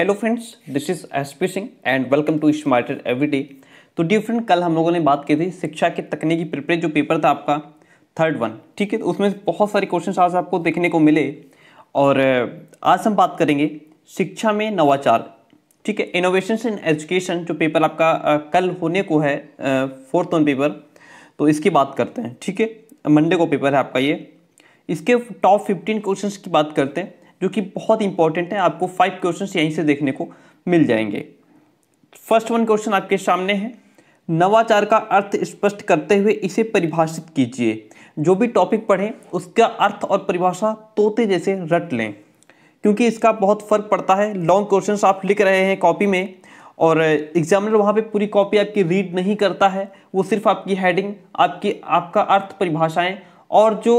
hello friends this is S P Singh and welcome to smarter everyday तो dear friend कल हम लोगों ने बात की थी शिक्षा के तकनीकी प्रिपेयर जो पेपर था आपका थर्ड वन ठीक है तो उसमें बहुत सारे क्वेश्चन आज आपको देखने को मिले और आज हम बात करेंगे शिक्षा में नवाचार ठीक है इनोवेशन इन एजुकेशन जो पेपर आपका कल होने को है फोर्थ वन पेपर तो इसकी बात करते हैं ठीक है मंडे को पेपर है आपका ये इसके टॉप फिफ्टीन क्वेश्चन की बात करते हैं जो कि बहुत इंपॉर्टेंट है आपको फाइव क्वेश्चन यहीं से देखने को मिल जाएंगे फर्स्ट वन क्वेश्चन आपके सामने है नवाचार का अर्थ स्पष्ट करते हुए इसे परिभाषित कीजिए जो भी टॉपिक पढ़ें उसका अर्थ और परिभाषा तोते जैसे रट लें क्योंकि इसका बहुत फर्क पड़ता है लॉन्ग क्वेश्चंस आप लिख रहे हैं कॉपी में और एग्जामिनर वहाँ पे पूरी कॉपी आपकी रीड नहीं करता है वो सिर्फ आपकी हेडिंग आपकी आपका अर्थ परिभाषाएं और जो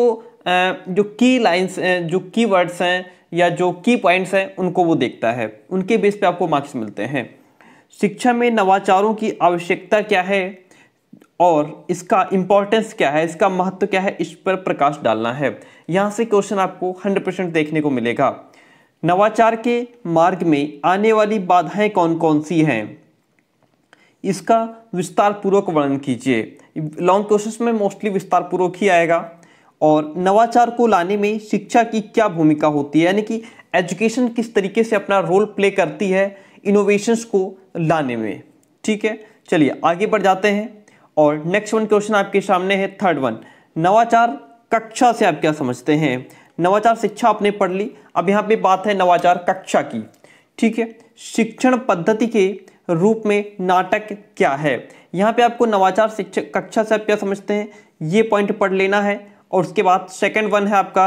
जो की लाइन्स जो की वर्ड्स हैं या जो की पॉइंट्स हैं उनको वो देखता है उनके बेस पे आपको मार्क्स मिलते हैं शिक्षा में नवाचारों की आवश्यकता क्या है और इसका इम्पोर्टेंस क्या है इसका महत्व क्या है इस पर प्रकाश डालना है यहाँ से क्वेश्चन आपको 100 परसेंट देखने को मिलेगा नवाचार के मार्ग में आने वाली बाधाएं कौन कौन सी हैं इसका विस्तार पूर्वक वर्णन कीजिए लॉन्ग क्वेश्चन में मोस्टली विस्तार पूर्वक ही आएगा और नवाचार को लाने में शिक्षा की क्या भूमिका होती है यानी कि एजुकेशन किस तरीके से अपना रोल प्ले करती है इनोवेशंस को लाने में ठीक है चलिए आगे बढ़ जाते हैं और नेक्स्ट वन क्वेश्चन आपके सामने है थर्ड वन नवाचार कक्षा से आप क्या समझते हैं नवाचार शिक्षा आपने पढ़ ली अब यहाँ पे बात है नवाचार कक्षा की ठीक है शिक्षण पद्धति के रूप में नाटक क्या है यहाँ पे आपको नवाचार शिक्षा कक्षा से आप क्या समझते हैं ये पॉइंट पढ़ लेना है और उसके बाद सेकंड वन है आपका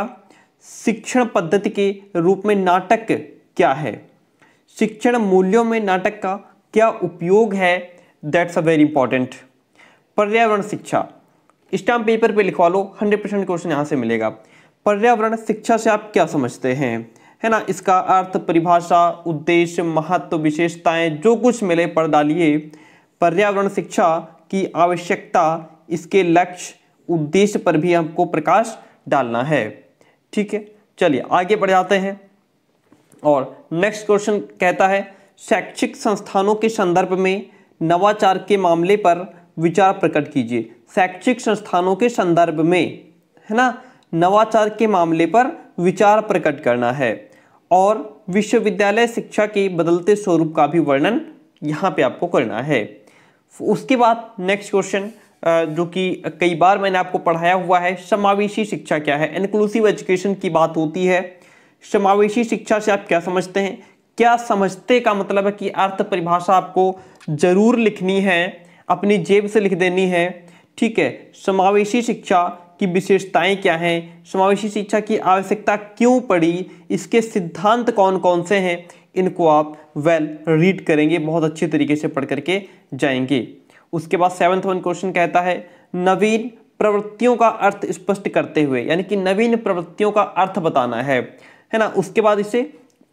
शिक्षण पद्धति के रूप में नाटक क्या है शिक्षण मूल्यों में नाटक का क्या उपयोग है दैट्स अ वेरी इंपॉर्टेंट पर्यावरण शिक्षा स्टाम्प पेपर पे लिखवा लो 100 परसेंट क्वेश्चन यहाँ से मिलेगा पर्यावरण शिक्षा से आप क्या समझते हैं है ना इसका अर्थ परिभाषा उद्देश्य महत्व विशेषताएं जो कुछ मिले पढ़ डालिए पर्यावरण शिक्षा की आवश्यकता इसके लक्ष्य उद्देश्य पर भी हमको प्रकाश डालना है ठीक है चलिए आगे बढ़ जाते हैं और नेक्स्ट क्वेश्चन कहता है शैक्षिक संस्थानों के संदर्भ में नवाचार के मामले पर विचार प्रकट कीजिए शैक्षिक संस्थानों के संदर्भ में है ना नवाचार के मामले पर विचार प्रकट करना है और विश्वविद्यालय शिक्षा के बदलते स्वरूप का भी वर्णन यहाँ पे आपको करना है उसके बाद नेक्स्ट क्वेश्चन जो कि कई बार मैंने आपको पढ़ाया हुआ है समावेशी शिक्षा क्या है इंक्लूसिव एजुकेशन की बात होती है समावेशी शिक्षा से आप क्या समझते हैं क्या समझते का मतलब है कि अर्थ परिभाषा आपको जरूर लिखनी है अपनी जेब से लिख देनी है ठीक है समावेशी शिक्षा की विशेषताएं क्या हैं समावेशी शिक्षा की आवश्यकता क्यों पड़ी इसके सिद्धांत कौन कौन से हैं इनको आप वेल रीड करेंगे बहुत अच्छे तरीके से पढ़ करके जाएंगे उसके बाद सेवन्थ वन क्वेश्चन कहता है नवीन प्रवृत्तियों का अर्थ स्पष्ट करते हुए यानी कि नवीन प्रवृत्तियों का अर्थ बताना है है ना उसके बाद इसे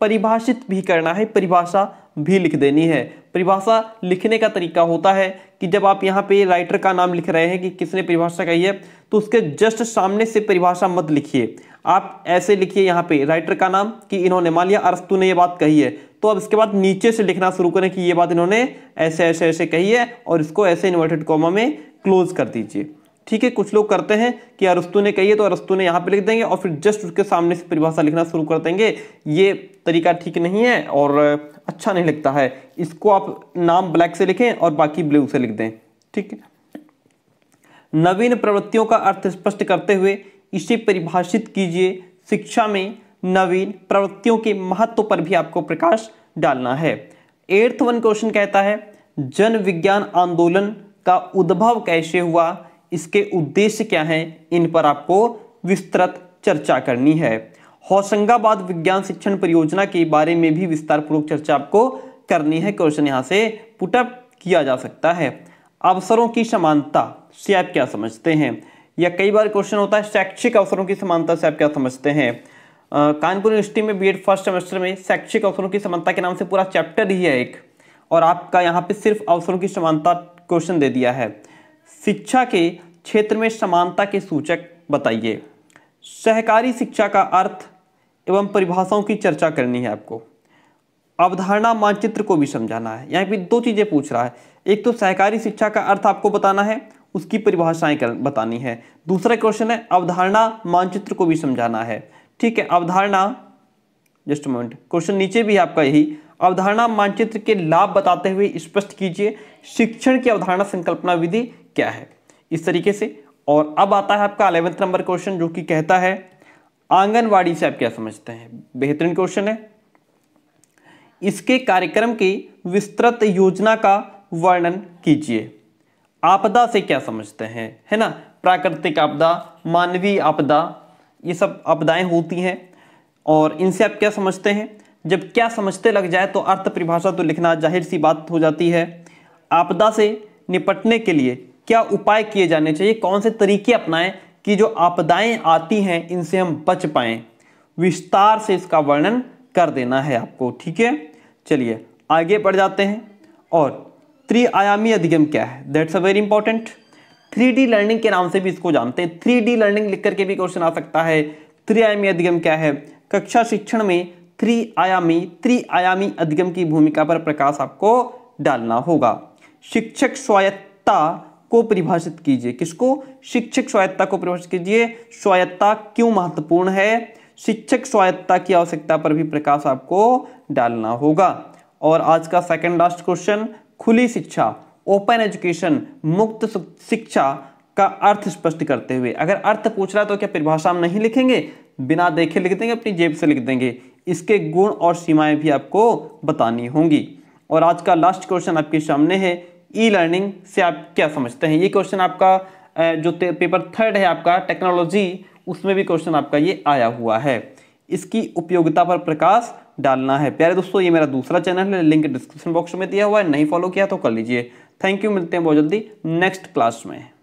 परिभाषित भी करना है परिभाषा भी लिख देनी है परिभाषा लिखने का तरीका होता है कि जब आप यहाँ पे राइटर का नाम लिख रहे हैं कि किसने परिभाषा कही है तो उसके जस्ट सामने से परिभाषा मत लिखिए आप ऐसे लिखिए यहाँ पे राइटर का नाम कि इन्होंने मान लिया अरस्तु ने ये बात कही है तो अब इसके बाद नीचे से लिखना शुरू करें कि ये बात इन्होंने ऐसे ऐसे ऐसे कही है और इसको ऐसे इन्वर्टेड कॉमा में क्लोज कर दीजिए ठीक है कुछ लोग करते हैं कि अरस्तु ने कही है तो अरस्तु ने यहाँ पे लिख देंगे और फिर जस्ट उसके सामने से परिभाषा लिखना शुरू कर देंगे ये तरीका ठीक नहीं है और अच्छा नहीं लगता है इसको आप नाम ब्लैक से लिखें और बाकी ब्लू से लिख दें ठीक है नवीन प्रवृत्तियों का अर्थ स्पष्ट करते हुए इसे परिभाषित कीजिए शिक्षा में नवीन प्रवृत्तियों के महत्व पर भी आपको प्रकाश डालना है एर्थ वन क्वेश्चन कहता है जन विज्ञान आंदोलन का उद्भव कैसे हुआ इसके उद्देश्य क्या हैं इन पर आपको विस्तृत चर्चा करनी है होशंगाबाद विज्ञान शिक्षण परियोजना के बारे में भी विस्तार पूर्वक चर्चा आपको करनी है क्वेश्चन यहाँ से पुटअप किया जा सकता है अवसरों की समानता से आप क्या समझते हैं या कई बार क्वेश्चन होता है शैक्षिक अवसरों की समानता से आप क्या समझते हैं कानपुर यूनिवर्सिटी में बीएड फर्स्ट सेमेस्टर में शैक्षिक अवसरों की समानता के नाम से पूरा चैप्टर ही है एक और आपका यहाँ पे सिर्फ अवसरों की समानता क्वेश्चन दे दिया है शिक्षा के क्षेत्र में समानता के सूचक बताइए सहकारी शिक्षा का अर्थ एवं परिभाषाओं की चर्चा करनी है आपको अवधारणा मानचित्र को भी समझाना है यहाँ पे दो चीज़ें पूछ रहा है एक तो सहकारी शिक्षा का अर्थ आपको बताना है उसकी परिभाषाएं बतानी है दूसरा क्वेश्चन है अवधारणा मानचित्र को भी समझाना है ठीक है अवधारणा जस्ट मोमेंट क्वेश्चन नीचे भी है आपका यही अवधारणा मानचित्र के लाभ बताते हुए स्पष्ट कीजिए शिक्षण की अवधारणा संकल्पना विधि क्या है इस तरीके से और अब आता है आपका अलेवेंथ नंबर क्वेश्चन जो कि कहता है आंगनवाड़ी से आप क्या समझते हैं बेहतरीन क्वेश्चन है इसके कार्यक्रम की विस्तृत योजना का वर्णन कीजिए आपदा से क्या समझते हैं है ना प्राकृतिक आपदा मानवीय आपदा ये सब आपदाएँ होती हैं और इनसे आप क्या समझते हैं जब क्या समझते लग जाए तो अर्थ परिभाषा तो लिखना जाहिर सी बात हो जाती है आपदा से निपटने के लिए क्या उपाय किए जाने चाहिए कौन से तरीके अपनाएं कि जो आपदाएं आती हैं इनसे हम बच पाएं विस्तार से इसका वर्णन कर देना है आपको ठीक है चलिए आगे बढ़ जाते हैं और त्रिआयामी अधिगम क्या है that's a very important three learning के नाम से भी इसको जानते हैं थ्री लर्निंग लिख करके भी क्वेश्चन आ सकता है आयामी अधिगम क्या है कक्षा शिक्षण में थ्री आयामी अधिगम की भूमिका पर प्रकाश आपको डालना होगा शिक्षक स्वायत्ता को परिभाषित कीजिए किसको शिक्षक स्वायत्ता को परिभाषित कीजिए स्वायत्ता क्यों महत्वपूर्ण है शिक्षक स्वायत्ता की आवश्यकता पर भी प्रकाश आपको डालना होगा और आज का सेकंड लास्ट क्वेश्चन खुली शिक्षा ओपन एजुकेशन मुक्त शिक्षा का अर्थ स्पष्ट करते हुए अगर अर्थ पूछ रहा तो क्या परिभाषा हम नहीं लिखेंगे बिना देखे लिख देंगे अपनी जेब से लिख देंगे इसके गुण और सीमाएं भी आपको बतानी होंगी और आज का लास्ट क्वेश्चन आपके सामने है ई लर्निंग से आप क्या समझते हैं ये क्वेश्चन आपका जो पेपर थर्ड है आपका टेक्नोलॉजी उसमें भी क्वेश्चन आपका ये आया हुआ है इसकी उपयोगिता पर प्रकाश डालना है प्यारे दोस्तों ये मेरा दूसरा चैनल है लिंक डिस्क्रिप्शन बॉक्स में दिया हुआ है नहीं फॉलो किया तो कर लीजिए थैंक यू मिलते हैं बहुत जल्दी नेक्स्ट क्लास में